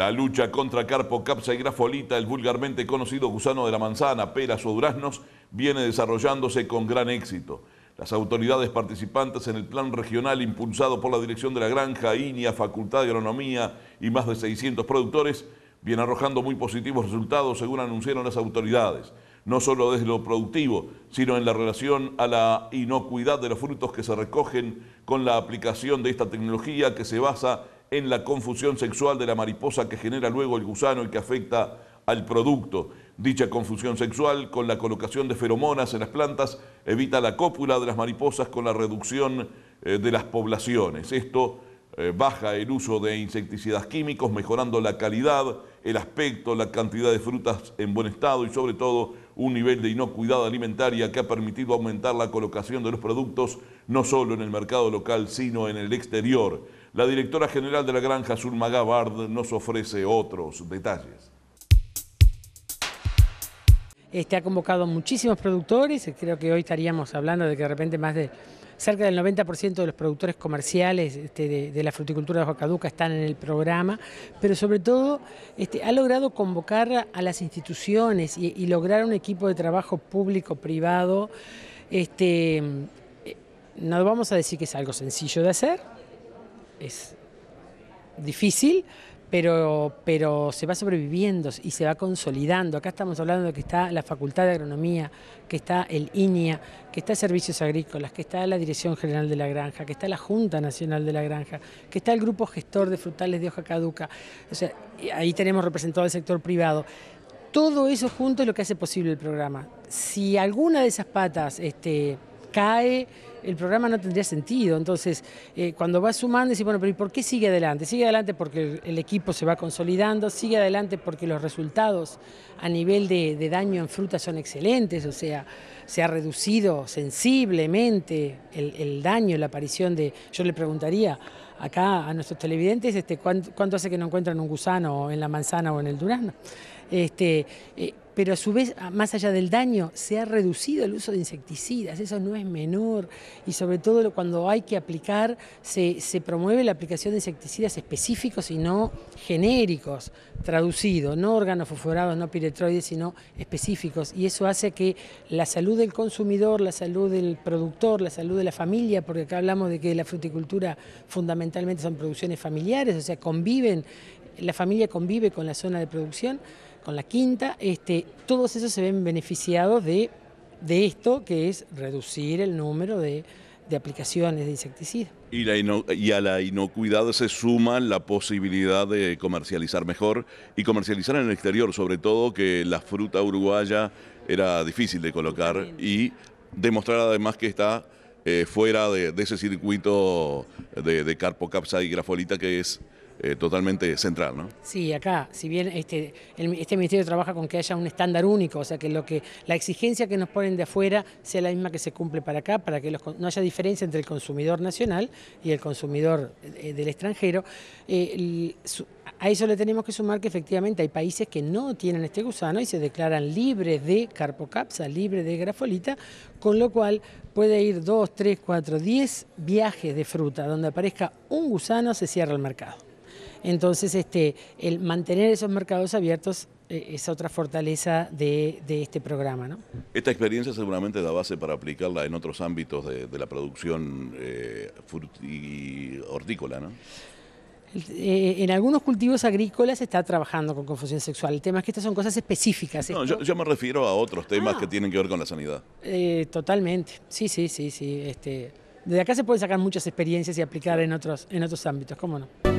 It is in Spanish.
La lucha contra Carpo, Capsa y Grafolita, el vulgarmente conocido gusano de la manzana, peras o duraznos, viene desarrollándose con gran éxito. Las autoridades participantes en el plan regional impulsado por la Dirección de la Granja, INIA, Facultad de Agronomía y más de 600 productores, vienen arrojando muy positivos resultados, según anunciaron las autoridades, no solo desde lo productivo, sino en la relación a la inocuidad de los frutos que se recogen con la aplicación de esta tecnología que se basa en la confusión sexual de la mariposa que genera luego el gusano y que afecta al producto. Dicha confusión sexual con la colocación de feromonas en las plantas evita la cópula de las mariposas con la reducción eh, de las poblaciones. Esto eh, baja el uso de insecticidas químicos, mejorando la calidad, el aspecto, la cantidad de frutas en buen estado y sobre todo un nivel de inocuidad alimentaria que ha permitido aumentar la colocación de los productos no solo en el mercado local, sino en el exterior. La directora general de la granja, Zulma Gabard, nos ofrece otros detalles. Este, ha convocado muchísimos productores, creo que hoy estaríamos hablando de que de repente más de cerca del 90% de los productores comerciales este, de, la fruticultura de Huacaduca están en el programa, pero sobre todo este, ha logrado convocar a las instituciones y, lograr un equipo de trabajo público-privado. Este, eh, no vamos a decir que es algo sencillo de hacer, es difícil, pero, pero se va sobreviviendo y se va consolidando. Acá estamos hablando de que está la Facultad de Agronomía, que está el INIA, que está Servicios Agrícolas, que está la Dirección General de la Granja, que está la Junta Nacional de la Granja, que está el Grupo Gestor de Frutales de Hoja Caduca. O sea, ahí tenemos representado al sector privado. Todo eso junto es lo que hace posible el programa. Si alguna de esas patas... Este, cae, el programa no tendría sentido. Entonces, eh, cuando va sumando, dice, bueno, pero ¿y por qué sigue adelante? Sigue adelante porque el equipo se va consolidando, sigue adelante porque los resultados a nivel de, daño en fruta son excelentes, o sea, se ha reducido sensiblemente el, daño, la aparición de... Yo le preguntaría acá a nuestros televidentes este, ¿cuánto, cuánto hace que no encuentran un gusano en la manzana o en el durazno. Este, eh, pero a su vez, más allá del daño, se ha reducido el uso de insecticidas, eso no es menor, y sobre todo cuando hay que aplicar, se, promueve la aplicación de insecticidas específicos y no genéricos, traducidos, no fosforados, no piretroides, sino específicos, y eso hace que la salud del consumidor, la salud del productor, la salud de la familia, porque acá hablamos de que la fruticultura fundamentalmente son producciones familiares, o sea, conviven, la familia convive con la zona de producción, con la quinta, este, todos esos se ven beneficiados de, de esto, que es reducir el número de, aplicaciones de insecticidas. Y, a la inocuidad se suma la posibilidad de comercializar mejor y comercializar en el exterior, sobre todo que la fruta uruguaya era difícil de colocar y demostrar además que está eh, fuera de, ese circuito de, de carpo, capsa y grafolita que es eh, totalmente central, ¿no? Sí, acá, si bien este, este, ministerio trabaja con que haya un estándar único, o sea que lo que la exigencia que nos ponen de afuera sea la misma que se cumple para acá, para que no haya diferencia entre el consumidor nacional y el consumidor eh, del extranjero. Eh, a eso le tenemos que sumar que efectivamente hay países que no tienen este gusano y se declaran libres de carpocapsa, libres de grafolita, con lo cual puede ir 2, 3, 4, 10 viajes de fruta donde aparezca un gusano, se cierra el mercado. Entonces, este, el mantener esos mercados abiertos eh, es otra fortaleza de, este programa. ¿no? Esta experiencia seguramente da base para aplicarla en otros ámbitos de, la producción eh, hortícola, ¿no? Eh, en algunos cultivos agrícolas se está trabajando con confusión sexual. El tema es que estas son cosas específicas. No, yo, me refiero a otros temas ah. que tienen que ver con la sanidad. totalmente. Sí, sí, sí, sí. Este, desde acá se pueden sacar muchas experiencias y aplicar en otros, en otros ámbitos, ¿cómo no?